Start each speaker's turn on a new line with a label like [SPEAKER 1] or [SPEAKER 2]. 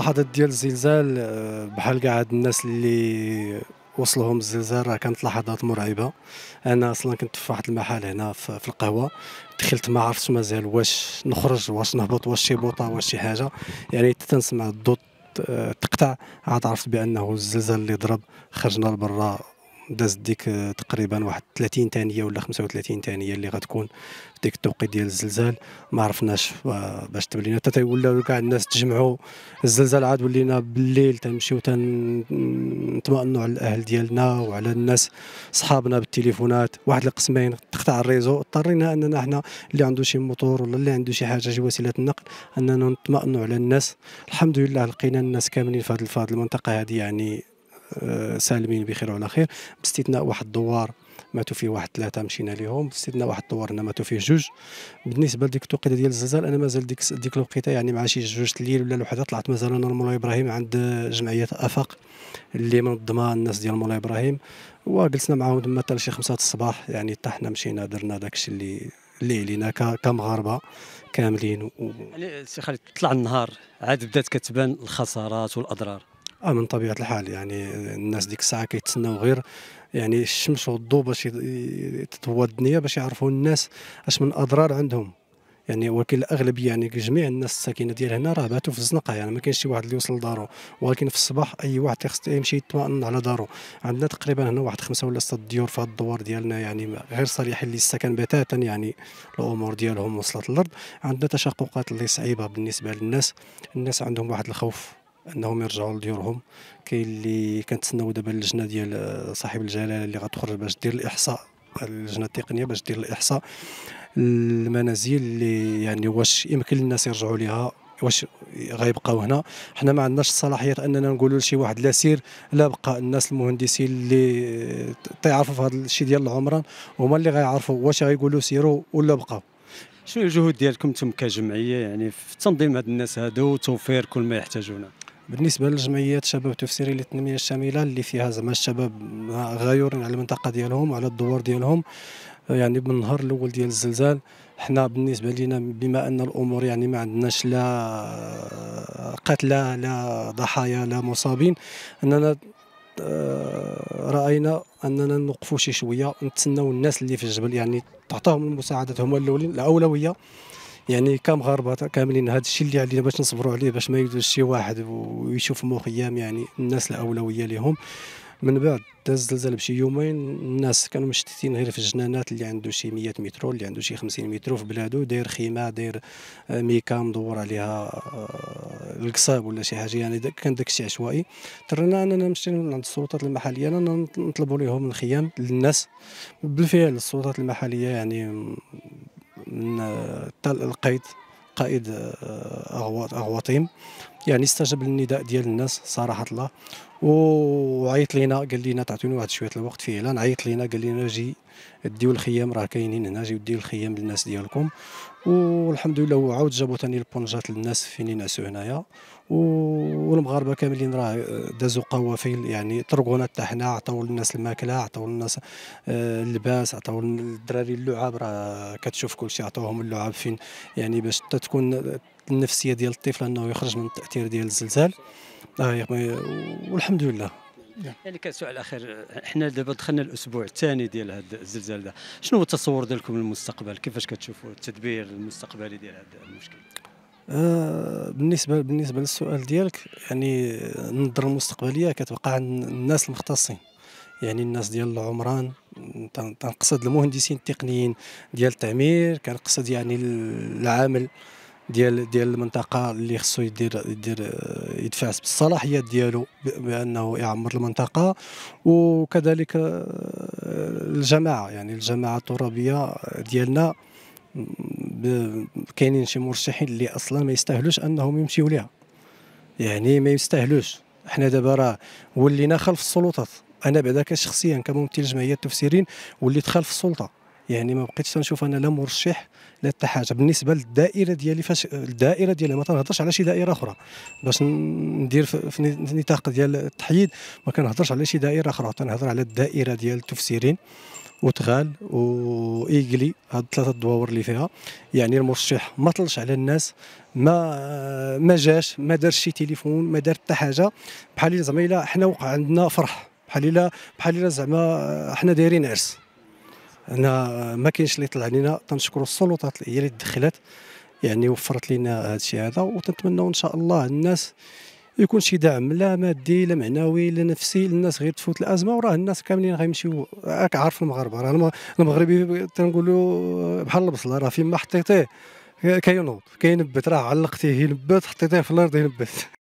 [SPEAKER 1] اللحظات ديال الزلزال آه، بحال كاع الناس اللي وصلهم الزلزال راه كانت لحظات مرعبه انا اصلا كنت في واحد المحل هنا في القهوه دخلت ما عرفتش مازال واش نخرج واش نهبط واش شي بوطه واش شي حاجه يعني تنسمع الضوء تقطع عاد عرفت بانه الزلزال اللي ضرب خرجنا لبرا داز ديك آه، تقريبا واحد 30 ثانيه ولا 35 ثانيه اللي غتكون في ديك التوقيت ديال الزلزال ما عرفناش آه، باش تبلينا حتى تيولاو كاع الناس تجمعوا الزلزال عاد ولينا بالليل تنمشيو تنطمئنوا على الاهل ديالنا وعلى الناس صحابنا بالتليفونات واحد القسمين تقطع الريزو اضطرينا اننا احنا اللي عنده شي موتور ولا اللي عنده شي حاجه شي وسيله النقل اننا نطمئنوا على الناس الحمد لله لقينا الناس كاملين في هذه المنطقه هذه يعني آه، سالمين بخير وعلى خير باستثناء واحد الدوار ماتوا فيه واحد ثلاثه مشينا ليهم باستثناء واحد الدوار ماتوا فيه جوج بالنسبه لديك التوقيته ديال الزلزال انا مازال ديك ديك الوقيته يعني مع شي جوج الليل ولا الوحده طلعت مازال انا مولاي ابراهيم عند جمعيه افاق اللي منظمه الناس ديال المولاي ابراهيم وجلسنا معاهم تما حتى لشي خمسة الصباح يعني حتى حنا مشينا درنا داكشي اللي اللي علينا كمغاربه كاملين و... يعني سي خالد طلع النهار عاد بدات كتبان الخسارات والاضرار اه من طبيعه الحال يعني الناس ديك الساعه كيتسناو غير يعني الشمس والضوء باش تطوى الدنيا باش يعرفوا الناس اش من اضرار عندهم يعني ولكن الاغلبيه يعني جميع الناس الساكنه ديال هنا راه باتوا في الزنقه يعني ما كاينش شي واحد اللي يوصل لدارو ولكن في الصباح اي واحد خص يمشي يطمئن على دارو عندنا تقريبا هنا واحد خمسه ولا سته ديور في هاد الدوار ديالنا يعني غير صالحين للسكن بتاتا يعني الامور ديالهم وصلت للارض عندنا تشققات اللي صعيبه بالنسبه للناس الناس عندهم واحد الخوف انهم يرجعوا لديورهم كاين اللي كنتسناو دابا اللجنه ديال صاحب الجلاله اللي غتخرج باش دير الاحصاء اللجنه التقنيه باش دير الاحصاء المنازل اللي يعني واش يمكن للناس يرجعوا ليها واش غيبقاو هنا حنا ما عندناش الصلاحيات اننا نقولوا لشي واحد لا سير لا بقى الناس المهندسين اللي تيعرفوا في هذا الشيء ديال العمران هما اللي غيعرفوا واش غيقولوا سيروا ولا بقاو شنو الجهود ديالكم انتم كجمعيه يعني في تنظيم هاد الناس هادو وتوفير كل ما يحتاجونه بالنسبه للجمعيات شباب تفسيري للتنميه الشامله اللي فيها زعما الشباب غايورين على المنطقه ديالهم وعلى الدوار ديالهم آه، يعني من النهار الاول ديال الزلزال حنا بالنسبه لنا بما ان الامور يعني ما عندناش لا آه، قتلى لا ضحايا لا مصابين اننا آه، راينا اننا نوقفوا شي شويه نتسناو الناس اللي في الجبل يعني تعطاهم المساعدات هما الاولين الاولويه يعني كمغاربه كاملين هذا الشيء اللي علينا باش نصبروا عليه باش ما يدوز شي واحد ويشوف مخيم يعني الناس الاولويه لهم من بعد داز الزلزال بشي يومين الناس كانوا مشتتين غير في الجنانات اللي عنده شي 100 متر اللي عنده شي 50 متر في بلادو داير خيمه داير آه، ميكا مدور عليها آه، القصاب ولا شي حاجه يعني دا كان داكشي عشوائي ترنا اننا مشينا عند السلطات المحليه اننا نطلبوا لهم الخيام للناس بالفعل السلطات المحليه يعني من آه، القائد قائد آه، اغواطيم يعني استجاب للنداء ديال الناس صراحه الله وعيط لينا قال لينا تعطوني واحد شويه الوقت فيه عيط لينا قال لينا جي ديو الخيام راه كاينين هنا جيو ديو الخيام للناس ديالكم والحمد لله وعاود عاود جابو ثاني البونجات للناس فين ينعسوا هنايا والمغاربه كاملين راه آه، دازوا قوافل يعني طرقونا حتى حنا عطاو للناس الماكله عطاو للناس آه، اللباس عطاو للدراري اللعاب راه كتشوف كلشي عطاوهم اللعاب فين يعني باش حتى تكون النفسيه ديال الطفل انه يخرج من التاثير ديال الزلزال آه والحمد لله يعني كسؤال اخر حنا دابا دخلنا الاسبوع الثاني ديال هذا الزلزال ده شنو هو التصور ديالكم للمستقبل كيفاش كتشوفوا التدبير المستقبلي ديال هذا المشكل آه، بالنسبه بالنسبه للسؤال ديالك يعني آه، النظره المستقبليه كتبقى عند الناس المختصين يعني الناس ديال العمران تنقصد المهندسين التقنيين ديال التعمير كنقصد يعني العامل ديال ديال المنطقه اللي خصو يدير يدير آه، يدفع بالصلاحيات ديالو بانه يعمر المنطقه وكذلك الجماعه يعني الجماعه الترابيه ديالنا كاينين شي مرشحين اللي اصلا ما يستاهلوش انهم يمشيو ليها يعني ما يستاهلوش حنا دابا راه ولينا خلف السلطات انا بعدا كشخصيا كممثل جمعيه التفسيرين وليت خلف السلطه يعني ما بقيتش تنشوف انا لا مرشح لا حتى حاجه بالنسبه للدائره ديالي فاش الدائره ديالي ما تنهضرش على شي دائره اخرى باش ندير في نطاق ديال التحييد ما كنهضرش على شي دائره اخرى تنهضر على الدائره ديال التفسيرين وتغال وايجلي هاد ثلاثه الدواور اللي فيها يعني المرشح ما طلش على الناس ما ما جاش ما دار شي تليفون ما دار حتى حاجه بحال زعما الا حنا وقع عندنا فرح بحال الا بحال الا زعما حنا دايرين عرس انا ما كاينش اللي طلع لينا تنشكروا السلطات هي اللي دخلت يعني وفرت لنا هذا الشيء هذا وتنتمنوا ان شاء الله الناس يكون شي دعم لا مادي لا معنوي لا نفسي للناس غير تفوت الازمه وراه الناس كاملين غيمشيو راك عارف المغاربه راه المغربي تنقولوا بحال البصله راه فيما حطيتيه كينوض كينبت راه علقتيه ينبت حطيتيه في الارض ينبت